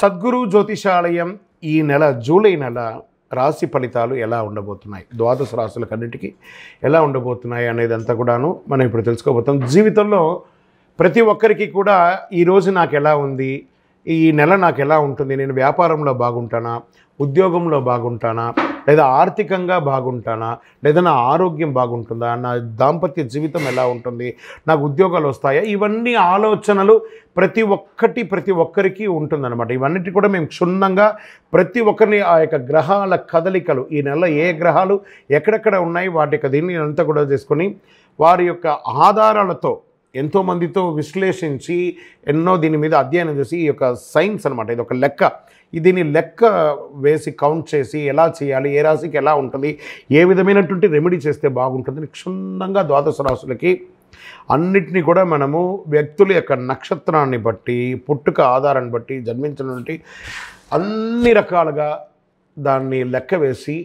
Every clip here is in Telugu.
సద్గురు జ్యోతిషాలయం ఈ నెల జూలై నెల రాశి ఫలితాలు ఎలా ఉండబోతున్నాయి ద్వాదశ రాశులకన్నిటికీ ఎలా ఉండబోతున్నాయి అనేదంతా కూడాను మనం ఇప్పుడు తెలుసుకోబోతాం జీవితంలో ప్రతి ఒక్కరికి కూడా ఈరోజు నాకు ఎలా ఉంది ఈ నెల నాకు ఎలా ఉంటుంది నేను వ్యాపారంలో బాగుంటానా ఉద్యోగంలో బాగుంటానా లేదా ఆర్థికంగా బాగుంటానా లేదా నా ఆరోగ్యం బాగుంటుందా నా దాంపత్య జీవితం ఎలా ఉంటుంది నాకు ఉద్యోగాలు వస్తాయా ఇవన్నీ ఆలోచనలు ప్రతి ఒక్కటి ప్రతి ఒక్కరికి ఉంటుందన్నమాట ఇవన్నిటి కూడా మేము క్షుణ్ణంగా ప్రతి ఒక్కరిని ఆ యొక్క గ్రహాల కదలికలు ఈ నెల ఏ గ్రహాలు ఎక్కడెక్కడ ఉన్నాయి వాటి యొక్క దీన్ని అంతా కూడా చేసుకొని వారి యొక్క ఆధారాలతో ఎంతోమందితో విశ్లేషించి ఎన్నో దీని మీద అధ్యయనం చేసి ఈ యొక్క సైన్స్ అనమాట ఇది ఒక లెక్క దీన్ని లెక్క వేసి కౌంట్ చేసి ఎలా చేయాలి ఏ రాశికి ఎలా ఉంటుంది ఏ విధమైనటువంటి రెమెడీ చేస్తే బాగుంటుంది క్షుణ్ణంగా ద్వాదశ రాశులకి అన్నిటినీ కూడా మనము వ్యక్తుల యొక్క నక్షత్రాన్ని బట్టి పుట్టుక ఆధారాన్ని బట్టి జన్మించినటువంటి అన్ని రకాలుగా దాన్ని లెక్క వేసి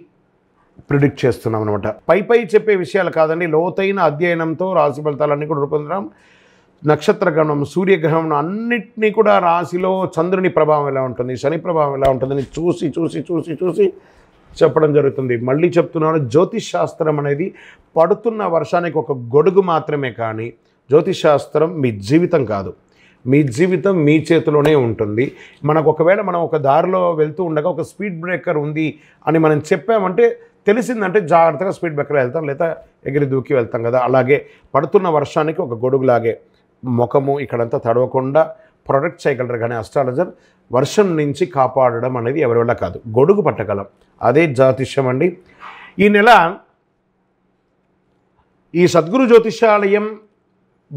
ప్రిడిక్ట్ చేస్తున్నాం అనమాట పై పై చెప్పే విషయాలు కాదండి లోతైన అధ్యయనంతో రాశి ఫలితాలన్నీ కూడా రూపొందడం నక్షత్ర గ్రహణం సూర్యగ్రహణం అన్నిటినీ కూడా రాశిలో చంద్రుని ప్రభావం ఎలా ఉంటుంది శని ప్రభావం ఎలా ఉంటుందని చూసి చూసి చూసి చూసి చెప్పడం జరుగుతుంది మళ్ళీ చెప్తున్నాను జ్యోతిష్ శాస్త్రం అనేది పడుతున్న వర్షానికి ఒక గొడుగు మాత్రమే కానీ జ్యోతిష్ శాస్త్రం మీ జీవితం కాదు మీ జీవితం మీ చేతిలోనే ఉంటుంది మనకు ఒకవేళ మనం ఒక దారిలో వెళ్తూ ఉండగా ఒక స్పీడ్ బ్రేకర్ ఉంది అని మనం చెప్పామంటే తెలిసిందంటే జాగ్రత్తగా స్పీడ్ బ్రేకర్ వెళ్తాం లేదా ఎగిరి దూకి వెళ్తాం కదా అలాగే పడుతున్న వర్షానికి ఒక గొడుగులాగే ముఖము ఇక్కడంతా తడవకుండా ప్రొటెక్ట్ చేయగలరు కానీ అస్ట్రాలజర్ వర్షం నుంచి కాపాడడం అనేది ఎవరి వల్ల కాదు గొడుగు పట్టగలం అదే జ్యోతిష్యం అండి ఈ నెల ఈ సద్గురు జ్యోతిషాలయం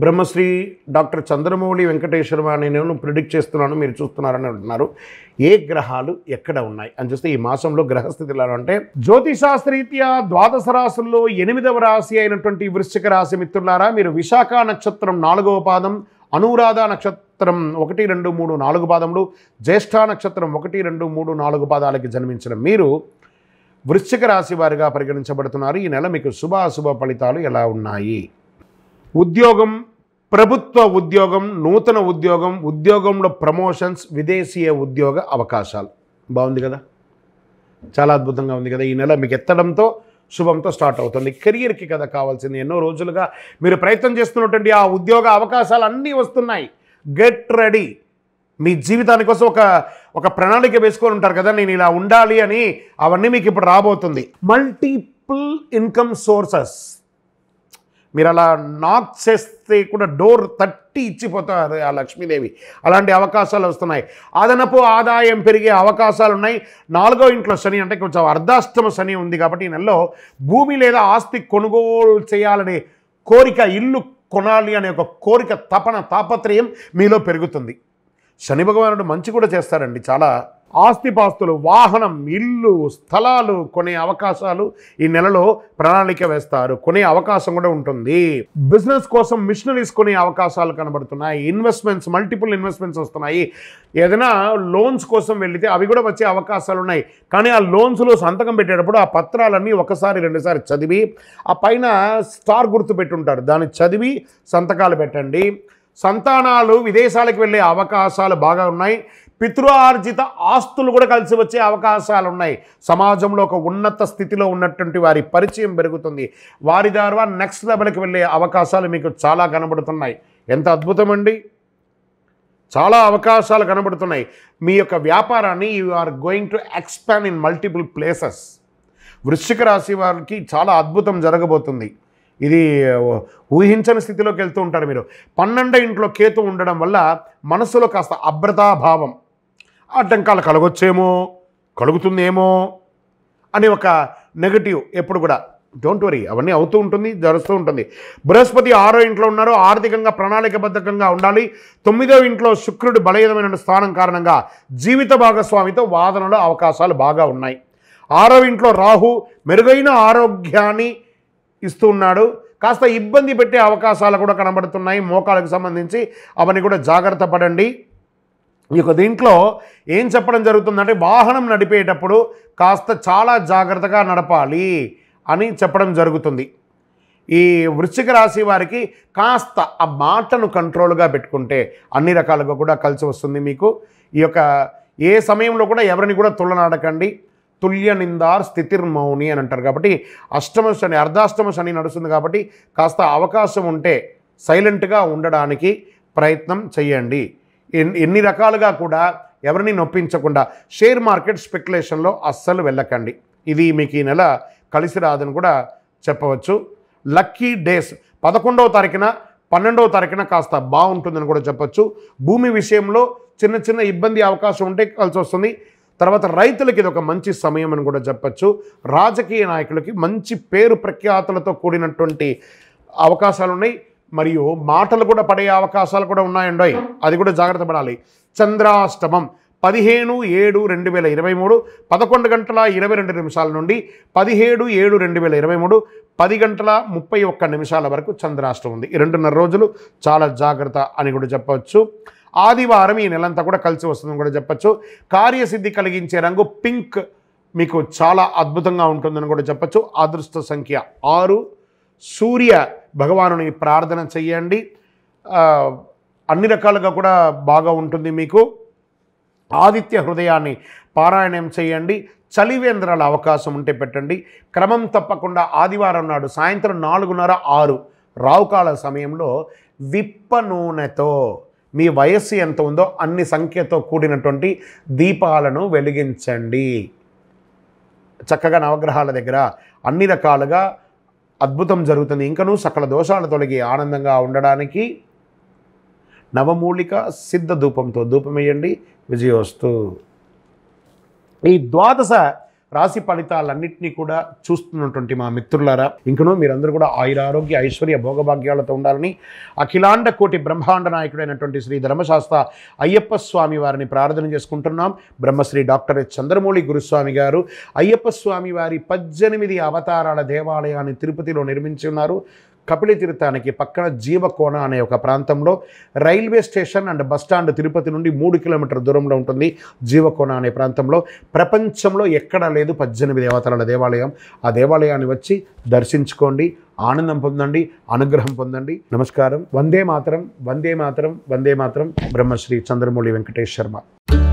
బ్రహ్మశ్రీ డాక్టర్ చంద్రమౌళి వెంకటేశ్వర అని నేను ప్రిడిక్ట్ చేస్తున్నాను మీరు చూస్తున్నారని అంటున్నారు ఏ గ్రహాలు ఎక్కడ ఉన్నాయి అని చూస్తే ఈ మాసంలో గ్రహస్థితిలో అంటే జ్యోతిశాస్త్రీత్యా ద్వాదశ రాశుల్లో ఎనిమిదవ రాశి అయినటువంటి వృశ్చిక రాశి మిత్రులారా మీరు విశాఖ నక్షత్రం నాలుగవ పాదం అనురాధ నక్షత్రం ఒకటి రెండు మూడు నాలుగు పాదములు జ్యేష్ఠ నక్షత్రం ఒకటి రెండు మూడు నాలుగు పాదాలకి జన్మించిన మీరు వృశ్చిక రాశి వారిగా పరిగణించబడుతున్నారు ఈ నెల మీకు శుభ అశుభ ఫలితాలు ఎలా ఉన్నాయి ఉద్యోగం ప్రభుత్వ ఉద్యోగం నూతన ఉద్యోగం ఉద్యోగంలో ప్రమోషన్స్ విదేశీయ ఉద్యోగ అవకాశాలు బాగుంది కదా చాలా అద్భుతంగా ఉంది కదా ఈ నెల మీకు ఎత్తడంతో శుభంతో స్టార్ట్ అవుతుంది కెరియర్కి కదా కావాల్సింది ఎన్నో రోజులుగా మీరు ప్రయత్నం చేస్తున్నటువంటి ఆ ఉద్యోగ అవకాశాలు అన్నీ వస్తున్నాయి గెట్ రెడీ మీ జీవితాని కోసం ఒక ఒక ప్రణాళిక వేసుకొని ఉంటారు కదా నేను ఇలా ఉండాలి అని అవన్నీ మీకు ఇప్పుడు రాబోతుంది మల్టిపుల్ ఇన్కమ్ సోర్సెస్ మీరు అలా నాక్ చేస్తే కూడా డోర్ తట్టి ఇచ్చిపోతారు ఆ లక్ష్మీదేవి అలాంటి అవకాశాలు వస్తున్నాయి అదనపు ఆదాయం పెరిగే అవకాశాలు ఉన్నాయి నాలుగో ఇంట్లో శని అంటే కొంచెం అర్ధాష్టమ శని ఉంది కాబట్టి ఈ నెలలో భూమి లేదా ఆస్తి కొనుగోలు చేయాలనే కోరిక ఇల్లు కొనాలి అనే ఒక కోరిక తపన తాపత్రయం మీలో పెరుగుతుంది శని భగవానుడు మంచి కూడా చేస్తారండి చాలా ఆస్తిపాస్తులు వాహనం ఇల్లు స్థలాలు కొనే అవకాశాలు ఈ నెలలో ప్రణాళిక వేస్తారు కొనే అవకాశం కూడా ఉంటుంది బిజినెస్ కోసం మిషనరీస్ కొనే అవకాశాలు కనబడుతున్నాయి ఇన్వెస్ట్మెంట్స్ మల్టిపుల్ ఇన్వెస్ట్మెంట్స్ వస్తున్నాయి ఏదైనా లోన్స్ కోసం వెళితే అవి కూడా వచ్చే అవకాశాలు ఉన్నాయి కానీ ఆ లోన్స్లో సంతకం పెట్టేటప్పుడు ఆ పత్రాలన్నీ ఒకసారి రెండుసారి చదివి ఆ పైన స్టార్ గుర్తు పెట్టుంటారు దాన్ని చదివి సంతకాలు పెట్టండి సంతానాలు విదేశాలకు వెళ్ళే అవకాశాలు బాగా ఉన్నాయి ఆర్జిత ఆస్తులు కూడా కలిసి వచ్చే అవకాశాలు ఉన్నాయి సమాజంలో ఒక ఉన్నత స్థితిలో ఉన్నటువంటి వారి పరిచయం పెరుగుతుంది వారి ద్వారా నెక్స్ట్ లెవెల్కి వెళ్ళే అవకాశాలు మీకు చాలా కనబడుతున్నాయి ఎంత అద్భుతమండి చాలా అవకాశాలు కనబడుతున్నాయి మీ యొక్క వ్యాపారాన్ని you are going to expand in multiple places వృశ్చిక రాశి వారికి చాలా అద్భుతం జరగబోతుంది ఇది ఊహించని స్థితిలోకి వెళ్తూ ఉంటారు మీరు పన్నెండో ఇంట్లో కేతు ఉండడం వల్ల మనసులో కాస్త అభ్రతాభావం ఆటంకాలు కలగొచ్చేమో కలుగుతుందేమో అని ఒక నెగటివ్ ఎప్పుడు కూడా డోంట్ వరీ అవన్నీ అవుతూ ఉంటుంది జరుస్తూ ఉంటుంది బృహస్పతి ఆరో ఇంట్లో ఉన్నారు ఆర్థికంగా ప్రణాళికబద్ధకంగా ఉండాలి తొమ్మిదో ఇంట్లో శుక్రుడు బలహీనమైన స్థానం కారణంగా జీవిత భాగస్వామితో వాదనలో అవకాశాలు బాగా ఉన్నాయి ఆరో ఇంట్లో రాహు మెరుగైన ఆరోగ్యాన్ని ఇస్తూ ఉన్నాడు కాస్త ఇబ్బంది పెట్టే అవకాశాలు కూడా కనబడుతున్నాయి మోకాలకు సంబంధించి అవన్నీ కూడా జాగ్రత్త పడండి ఈ యొక్క దీంట్లో ఏం చెప్పడం జరుగుతుందంటే వాహనం నడిపేటప్పుడు కాస్త చాలా జాగ్రత్తగా నడపాలి అని చెప్పడం జరుగుతుంది ఈ వృశ్చిక రాశి వారికి కాస్త ఆ మాటను కంట్రోల్గా పెట్టుకుంటే అన్ని రకాలుగా కూడా కలిసి వస్తుంది మీకు ఈ యొక్క ఏ సమయంలో కూడా ఎవరిని కూడా తులనాడకండి తుల్య నిందార్ స్థితిర్మౌని అని అంటారు కాబట్టి అష్టమ శని అర్ధాష్టమ శని నడుస్తుంది కాబట్టి కాస్త అవకాశం ఉంటే సైలెంట్గా ఉండడానికి ప్రయత్నం చేయండి ఎన్ని రకాలుగా కూడా ఎవరిని నొప్పించకుండా షేర్ మార్కెట్ స్పెక్యులేషన్లో అస్సలు వెళ్ళకండి ఇది మీకు ఈ నెల కలిసి రాదని కూడా చెప్పవచ్చు లక్కీ డేస్ పదకొండవ తారీఖున పన్నెండవ తారీఖున కాస్త బాగుంటుందని కూడా చెప్పచ్చు భూమి విషయంలో చిన్న చిన్న ఇబ్బంది అవకాశం ఉంటే కలిసి వస్తుంది తర్వాత రైతులకి ఇది ఒక మంచి సమయం అని కూడా చెప్పచ్చు రాజకీయ నాయకులకి మంచి పేరు ప్రఖ్యాతులతో కూడినటువంటి అవకాశాలు ఉన్నాయి మరియు మాటలు కూడా పడే అవకాశాలు కూడా ఉన్నాయండి అది కూడా జాగ్రత్త పడాలి చంద్రాష్టమం పదిహేను ఏడు రెండు వేల ఇరవై మూడు పదకొండు గంటల ఇరవై రెండు నిమిషాల నుండి పదిహేడు ఏడు రెండు వేల ఇరవై మూడు పది గంటల ముప్పై ఒక్క నిమిషాల వరకు చంద్రాష్టం ఉంది రెండున్నర రోజులు చాలా జాగ్రత్త అని కూడా చెప్పవచ్చు ఆదివారం ఈ నెలంతా కూడా కలిసి వస్తుందని కూడా చెప్పచ్చు కార్యసిద్ధి కలిగించే రంగు పింక్ మీకు చాలా అద్భుతంగా ఉంటుందని కూడా చెప్పచ్చు అదృష్ట సంఖ్య ఆరు సూర్య భగవానుని ప్రార్థన చెయ్యండి అన్ని రకాలుగా కూడా బాగా ఉంటుంది మీకు ఆదిత్య హృదయాన్ని పారాయణం చేయండి చలివేంద్రాల అవకాశం ఉంటే పెట్టండి క్రమం తప్పకుండా ఆదివారం నాడు సాయంత్రం నాలుగున్నర ఆరు రావుకాల సమయంలో విప్ప నూనెతో మీ వయస్సు ఎంత ఉందో అన్ని సంఖ్యతో కూడినటువంటి దీపాలను వెలిగించండి చక్కగా నవగ్రహాల దగ్గర అన్ని రకాలుగా అద్భుతం జరుగుతుంది ఇంకనూ సకల దోషాలు తొలగి ఆనందంగా ఉండడానికి నవమూలిక సిద్ధ ధూపంతో ధూపం వేయండి విజయోస్తు ఈ ద్వాదశ రాశి ఫలితాలన్నింటినీ కూడా చూస్తున్నటువంటి మా మిత్రులారా ఇంకనూ మీరందరూ కూడా ఆయుర ఆరోగ్య ఐశ్వర్య భోగభాగ్యాలతో ఉండాలని అఖిలాండ కోటి బ్రహ్మాండ నాయకుడైనటువంటి శ్రీ ధర్మశాస్త్ర అయ్యప్ప స్వామి వారిని ప్రార్థన చేసుకుంటున్నాం బ్రహ్మశ్రీ డాక్టర్ ఎస్ చంద్రమౌళి గురుస్వామి గారు అయ్యప్ప స్వామి వారి పద్దెనిమిది అవతారాల దేవాలయాన్ని తిరుపతిలో నిర్మించి ఉన్నారు కపిల తీర్థానికి పక్కన జీవకోన అనే ఒక ప్రాంతంలో railway station and bus stand Tirupati నుండి మూడు కిలోమీటర్ దూరంలో ఉంటుంది జీవకోన అనే ప్రాంతంలో ప్రపంచంలో ఎక్కడా లేదు పద్దెనిమిది దేవతల దేవాలయం ఆ దేవాలయాన్ని వచ్చి దర్శించుకోండి ఆనందం పొందండి అనుగ్రహం పొందండి నమస్కారం వందే మాత్రం వందే మాత్రం వందే మాత్రం బ్రహ్మశ్రీ చంద్రమౌళి వెంకటేష్ శర్మ